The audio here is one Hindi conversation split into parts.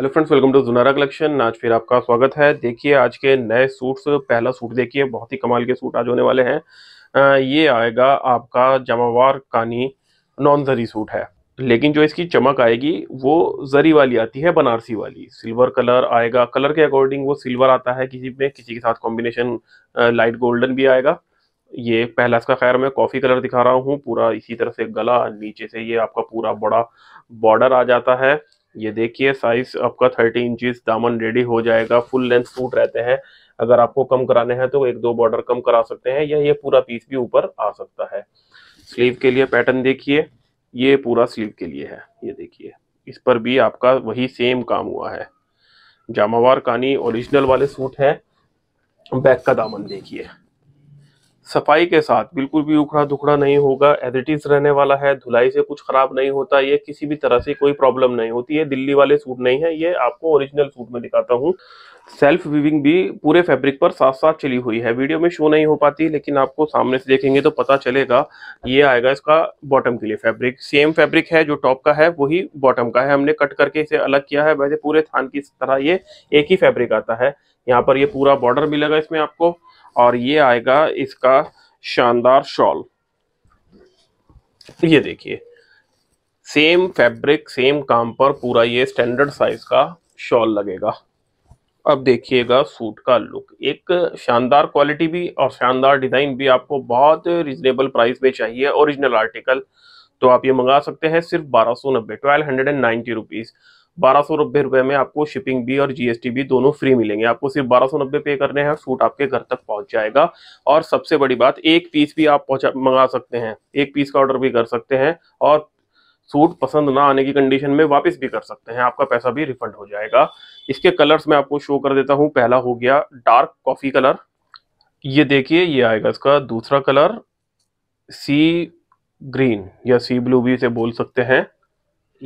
hello friends welcome to Junara collection आज फिर आपका स्वागत है देखिए आज के नए सूट्स पहला सूट देखिए बहुत ही कमाल के सूट आज होने वाले हैं ये आएगा आपका जमावार कानी नॉन जरी सूट है लेकिन जो इसकी चमक आएगी वो जरी वाली आती है बनारसी वाली सिल्वर कलर आएगा कलर के अकॉर्डिंग वो सिल्वर आता है किसी में किसी के साथ कॉम्बिनेशन लाइट गोल्डन भी आएगा ये पहला इसका खैर मैं कॉफ़ी कलर दिखा रहा हूँ पूरा इसी तरह से गला नीचे से ये आपका पूरा बड़ा बॉर्डर आ जाता है ये देखिए साइज आपका थर्टी इंचज दामन रेडी हो जाएगा फुल लेंथ सूट रहते हैं अगर आपको कम कराने हैं तो एक दो बॉर्डर कम करा सकते हैं या ये पूरा पीस भी ऊपर आ सकता है स्लीव के लिए पैटर्न देखिए ये पूरा स्लीव के लिए है ये देखिए इस पर भी आपका वही सेम काम हुआ है जामावार कानी ओरिजिनल वाले सूट है बैक का दामन देखिए सफाई के साथ बिल्कुल भी उखड़ा दुखड़ा नहीं होगा एडिटिस रहने वाला है धुलाई से कुछ खराब नहीं होता ये किसी भी तरह से कोई प्रॉब्लम नहीं होती है दिल्ली वाले सूट नहीं है ये आपको ओरिजिनल सूट में दिखाता हूँ सेल्फ विविंग भी पूरे फैब्रिक पर साथ साथ चली हुई है वीडियो में शो नहीं हो पाती लेकिन आपको सामने से देखेंगे तो पता चलेगा ये आएगा इसका बॉटम के लिए फैब्रिक सेम फैब्रिक है जो टॉप का है वही बॉटम का है हमने कट करके इसे अलग किया है वैसे पूरे थान की तरह ये एक ही फैब्रिक आता है यहाँ पर ये पूरा बॉर्डर मिलेगा इसमें आपको और ये आएगा इसका शानदार शॉल तो ये देखिए सेम फैब्रिक सेम काम पर पूरा ये स्टैंडर्ड साइज का शॉल लगेगा अब देखिएगा सूट का लुक एक शानदार क्वालिटी भी और शानदार डिज़ाइन भी आपको बहुत रिजनेबल प्राइस में चाहिए ओरिजिनल आर्टिकल तो आप ये मंगा सकते हैं सिर्फ बारह सौ नब्बे twelve hundred and ninety rupees बारह सौ नब्बे रुपए में आपको शिपिंग भी और जीएसटी भी दोनों फ्री मिलेंगे आपको सिर्फ बारह सौ नब्बे पे करने हैं सूट आपके घर तक पहुंच जाएगा और सबसे बड़ी बात एक पीस भी आप पहुंचा मंगा सकते हैं एक पीस का ऑर्डर भी कर सकते हैं और सूट पसंद ना आने की कंडीशन में वापस भी कर सकते हैं आपका पैसा भी रिफंड हो जाएगा इसके कलर्स मैं आपको शो कर देता हूँ पहला हो गया डार्क कॉफ़ी कलर ये देखिए ये आएगा इसका दूसरा कलर सी ग्रीन या सी ब्लू भी इसे बोल सकते हैं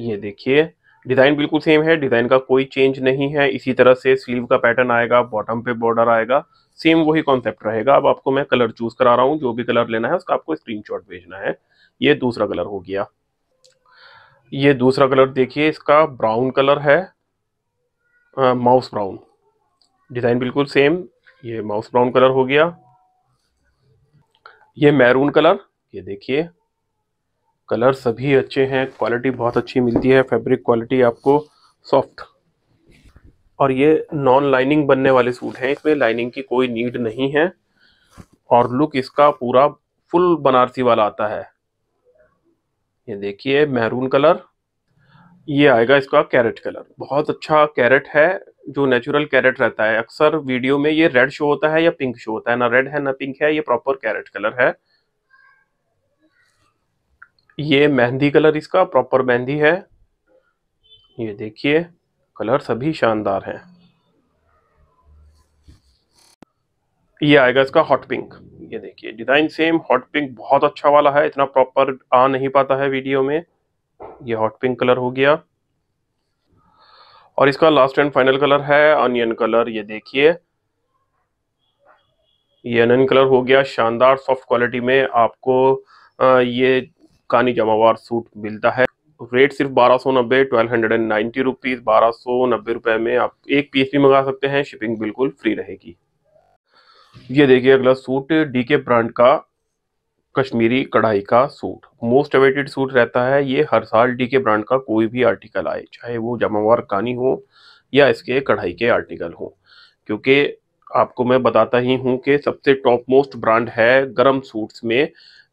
ये देखिए डिज़ाइन बिल्कुल सेम है डिज़ाइन का कोई चेंज नहीं है इसी तरह से स्लीव का पैटर्न आएगा बॉटम पे बॉर्डर आएगा सेम वही कॉन्सेप्ट रहेगा अब आपको मैं कलर चूज़ करा रहा हूँ जो भी कलर लेना है उसका आपको स्क्रीन भेजना है ये दूसरा कलर हो गया ये दूसरा कलर देखिए इसका ब्राउन कलर है माउस ब्राउन डिज़ाइन बिल्कुल सेम ये माउस ब्राउन कलर हो गया ये मैरून कलर ये देखिए कलर सभी अच्छे हैं क्वालिटी बहुत अच्छी मिलती है फैब्रिक क्वालिटी आपको सॉफ्ट और ये नॉन लाइनिंग बनने वाले सूट हैं इसमें लाइनिंग की कोई नीड नहीं है और लुक इसका पूरा फुल बनारसी वाला आता है ये देखिए मेहरून कलर ये आएगा इसका कैरेट कलर बहुत अच्छा कैरेट है जो नेचुरल कैरेट रहता है अक्सर वीडियो में ये रेड शो होता है या पिंक शो होता है ना रेड है ना पिंक है ये प्रॉपर कैरेट कलर है ये मेहंदी कलर इसका प्रॉपर मेहंदी है ये देखिए कलर सभी शानदार हैं ये आएगा इसका हॉट पिंक ये देखिए डिज़ाइन सेम हॉट पिंक बहुत अच्छा वाला है इतना प्रॉपर आ नहीं पाता है वीडियो में ये हॉट पिंक कलर हो गया और इसका लास्ट एंड फाइनल कलर है अनियन कलर ये देखिए ये अनियन कलर हो गया शानदार सॉफ्ट क्वालिटी में आपको ये हक्कानी जमावार सूट मिलता है रेट सिर्फ बारह सौ नब्बे twelve hundred and ninety rupees बारह सौ नब्बे रुपये में आप एक पीस भी मंगा सकते हैं शिपिंग बिल्कुल फ्री रहेगी ये देखिए अगला सूट डी के ब्रांड का कश्मीरी कढ़ाई का सूट मोस्ट अवेटेड सूट रहता है ये हर साल डी के ब्रांड का कोई भी आर्टिकल आए चाहे वो जमावार कानी हो या इसके कढ़ाई के आर्टिकल हो क्योंकि आपको मैं बताता ही हूँ कि सबसे टॉप मोस्ट ब्रांड है गरम सूट्स में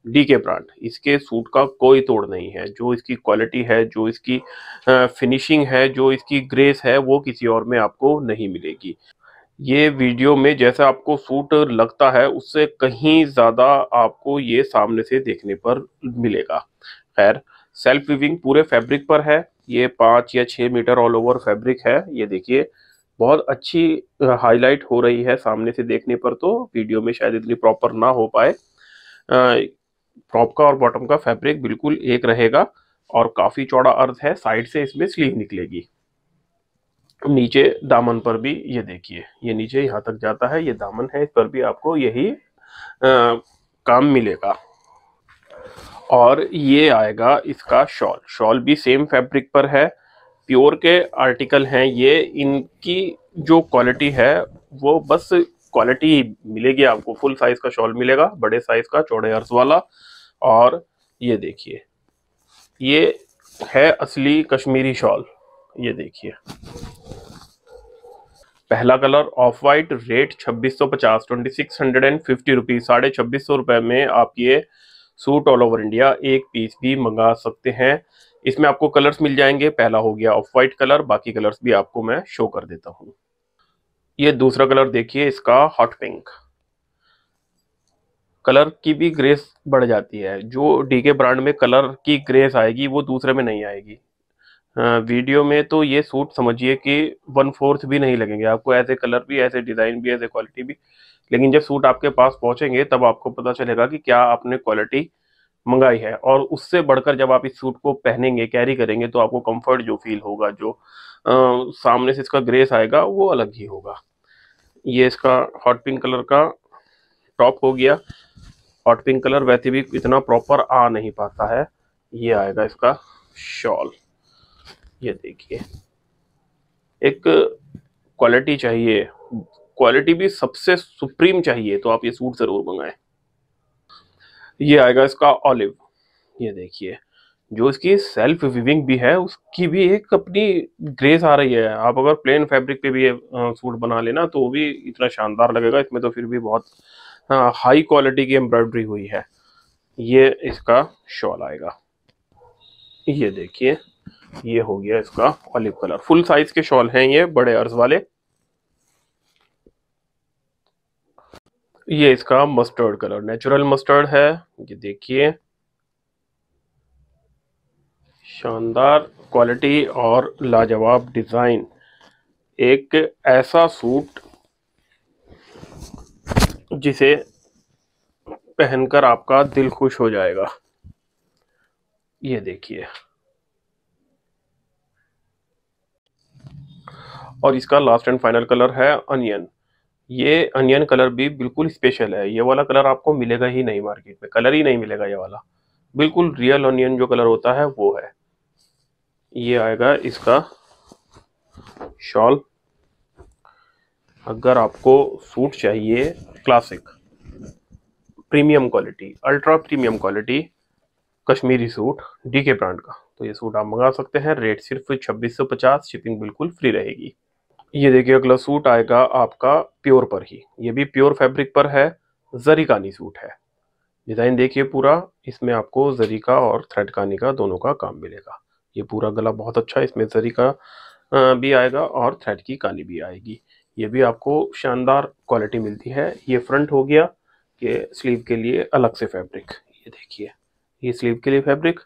डी के ब्रांड इसके सूट का कोई तोड़ नहीं है जो इसकी क्वालिटी है जो इसकी फिनिशिंग है जो इसकी ग्रेस है वो किसी और में आपको नहीं मिलेगी ये वीडियो में जैसा आपको सूट लगता है उससे कहीं ज़्यादा आपको ये सामने से देखने पर मिलेगा खैर सेल्फ विविंग पूरे फैब्रिक पर है ये पाँच या छः मीटर ऑल ओवर फैब्रिक है ये देखिए बहुत अच्छी हाईलाइट हो रही है सामने से देखने पर तो वीडियो में शायद इतनी प्रॉपर ना हो पाए टॉप का और बॉटम का फैब्रिक बिल्कुल एक रहेगा और काफ़ी चौड़ा अर्थ है साइड से इसमें स्लीव निकलेगी नीचे दामन पर भी ये देखिए ये नीचे यहाँ तक जाता है ये दामन है इस पर भी आपको यही आ, काम मिलेगा और ये आएगा इसका शॉल शॉल भी सेम फैब्रिक पर है प्योर के आर्टिकल हैं ये इनकी जो क्वालिटी है वो बस क्वालिटी मिलेगी आपको फुल साइज का शॉल मिलेगा बड़े साइज का चौड़े अर्स वाला और ये देखिए ये है असली कश्मीरी शॉल ये देखिए पहला colour off white rate 2650 2650 rupees साढ़े छब्बीस सौ रुपए में आप ये सूट ऑल ओवर इंडिया एक पीस भी मंगा सकते हैं इसमें आपको कलर्स मिल जाएंगे पहला हो गया ऑफ वाइट कलर बाकी कलर्स भी आपको मैं शो कर देता हूँ ये दूसरा कलर देखिए इसका हॉट पिंक कलर की भी ग्रेस बढ़ जाती है जो डीके ब्रांड में कलर की ग्रेस आएगी वो दूसरे में नहीं आएगी वीडियो में तो ये सूट समझिए कि वन फोर्थ भी नहीं लगेंगे आपको ऐसे कलर भी ऐसे डिज़ाइन भी ऐसे क्वालिटी भी लेकिन जब सूट आपके पास पहुंचेंगे तब आपको पता चलेगा कि क्या आपने क्वालिटी मंगाई है और उससे बढ़कर जब आप इस सूट को पहनेंगे कैरी करेंगे तो आपको कंफर्ट जो फील होगा जो आ, सामने से इसका ग्रेस आएगा वो अलग ही होगा ये इसका हॉट पिंक कलर का स्टॉप हो गया हॉट पिंक कलर वैसे भी इतना प्रॉपर आ नहीं पाता है ये आएगा इसका शॉल ये देखिए एक क्वालिटी चाहिए क्वालिटी भी सबसे सुप्रीम चाहिए तो आप ये सूट ज़रूर मंगाएं ये आएगा इसका ऑलिव ये देखिए जो इसकी सेल्फ विविंग भी है उसकी भी एक अपनी ग्रेस आ रही है आप अगर प्लेन फैब्रिक पे भी ये सूट बना लेना तो वो भी इतना शानदार लगेगा इसमें तो फिर भी बहुत हाई क्वालिटी की एम्ब्रॉयडरी हुई है ये इसका शॉल आएगा ये देखिए ये हो गया इसका ऑलिव कलर फुल साइज के शॉल हैं ये बड़े अर्ज वाले ये इसका मस्टर्ड कलर नेचुरल मस्टर्ड है ये देखिए शानदार क्वालिटी और लाजवाब डिज़ाइन एक ऐसा सूट जिसे पहनकर आपका दिल खुश हो जाएगा ये देखिए और इसका लास्ट एंड फाइनल कलर है अनियन ये अनियन कलर भी बिल्कुल स्पेशल है ये वाला कलर आपको मिलेगा ही नहीं मार्केट में कलर ही नहीं मिलेगा ये वाला बिल्कुल रियल अनियन जो कलर होता है वो है ये आएगा इसका शॉल अगर आपको सूट चाहिए classic premium quality ultra premium quality Kashmiri suit D K brand का तो ये सूट आप मंगा सकते हैं रेट सिर्फ छब्बीस सौ पचास शिपिंग बिल्कुल फ्री रहेगी ये देखिए अगला सूट आएगा आपका प्योर पर ही ये भी प्योर फैब्रिक पर है जरी कानी सूट है डिज़ाइन देखिए पूरा इसमें आपको जरी का और थ्रेड कानी का दोनों का काम मिलेगा ये पूरा गला बहुत अच्छा है इसमें जरी का भी आएगा और थ्रेड की कानी भी आएगी ये भी आपको शानदार क्वालिटी मिलती है ये फ्रंट हो गया ये स्लीव के लिए अलग से फैब्रिक ये देखिए ये स्लीव के लिए फैब्रिक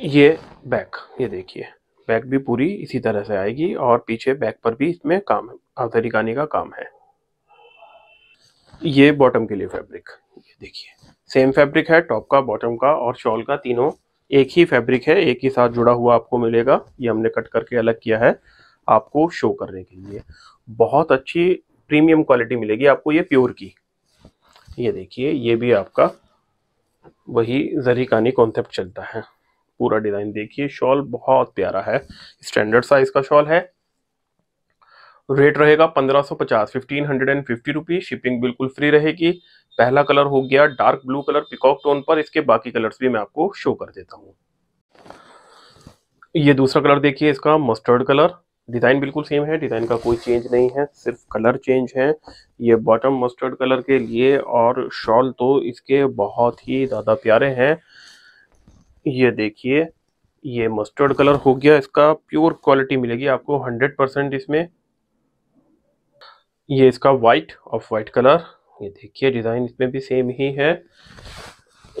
ये बैक ये देखिए बैक भी पूरी इसी तरह से आएगी और पीछे बैक पर भी इसमें काम है आधरिकानी का काम है ये बॉटम के लिए फैब्रिक ये देखिए सेम फैब्रिक है टॉप का बॉटम का और शॉल का तीनों एक ही फैब्रिक है एक ही साथ जुड़ा हुआ आपको मिलेगा ये हमने कट करके अलग किया है आपको शो करने के लिए बहुत अच्छी प्रीमियम क्वालिटी मिलेगी आपको ये प्योर की ये देखिए ये भी आपका वही जरीकानी कॉन्सेप्ट चलता है पूरा डिज़ाइन देखिए शॉल बहुत प्यारा है स्टैंडर्ड साइज़ का शॉल है रेट रहेगा पंद्रह सौ पचास fifteen hundred and fifty rupees shipping बिल्कुल फ्री रहेगी पहला कलर हो गया dark blue colour peacock tone पर इसके बाकी कलर्स भी मैं आपको शो कर देता हूँ ये दूसरा कलर देखिए इसका मस्टर्ड कलर डिज़ाइन बिल्कुल सेम है डिज़ाइन का कोई चेंज नहीं है सिर्फ कलर चेंज है ये बॉटम मस्टर्ड कलर के लिए और शॉल तो इसके बहुत ही ज़्यादा प्यारे हैं ये देखिए ये मस्टर्ड कलर हो गया इसका प्योर क्वालिटी मिलेगी आपको 100 परसेंट इसमें ये इसका वाइट ऑफ वाइट कलर ये देखिए डिज़ाइन इसमें भी सेम ही है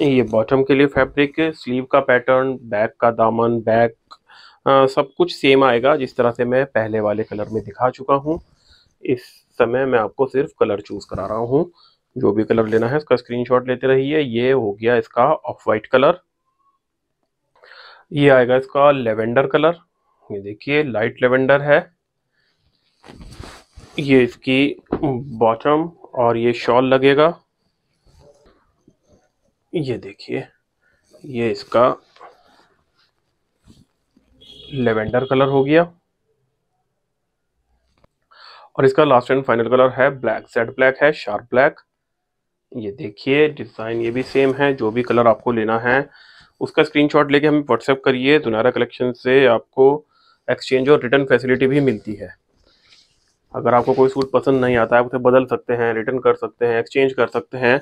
ये बॉटम के लिए फैब्रिक स्लीव का पैटर्न बैक का दामन बैक आ, सब कुछ सेम आएगा जिस तरह से मैं पहले वाले कलर में दिखा चुका हूँ इस समय मैं आपको सिर्फ कलर चूज़ करा रहा हूँ जो भी कलर लेना है उसका स्क्रीनशॉट लेते रहिए ये हो गया इसका ऑफ वाइट कलर ये आएगा इसका लेवेंडर कलर ये देखिए लाइट लेवेंडर है ये इसकी बॉटम और ये शॉल लगेगा ये देखिए ये इसका लेवेंडर कलर हो गया और इसका लास्ट एंड फाइनल कलर है ब्लैक सेट ब्लैक है शार्प ब्लैक ये देखिए डिज़ाइन ये भी सेम है जो भी कलर आपको लेना है उसका स्क्रीनशॉट लेके हमें व्हाट्सएप करिए दुनारा कलेक्शन से आपको एक्सचेंज और रिटर्न फैसिलिटी भी मिलती है अगर आपको कोई सूट पसंद नहीं आता है उसे बदल सकते हैं रिटर्न कर सकते हैं एक्सचेंज कर सकते हैं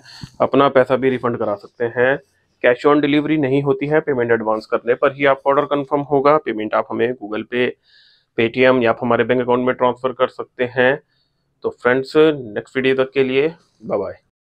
अपना पैसा भी रिफंड करा सकते हैं कैश ऑन डिलीवरी नहीं होती है पेमेंट एडवांस करने पर ही आपका ऑर्डर कन्फर्म होगा पेमेंट आप हमें गूगल पे पेटीएम या आप हमारे बैंक अकाउंट में ट्रांसफ़र कर सकते हैं तो फ्रेंड्स नेक्स्ट वीडियो तक के लिए बाय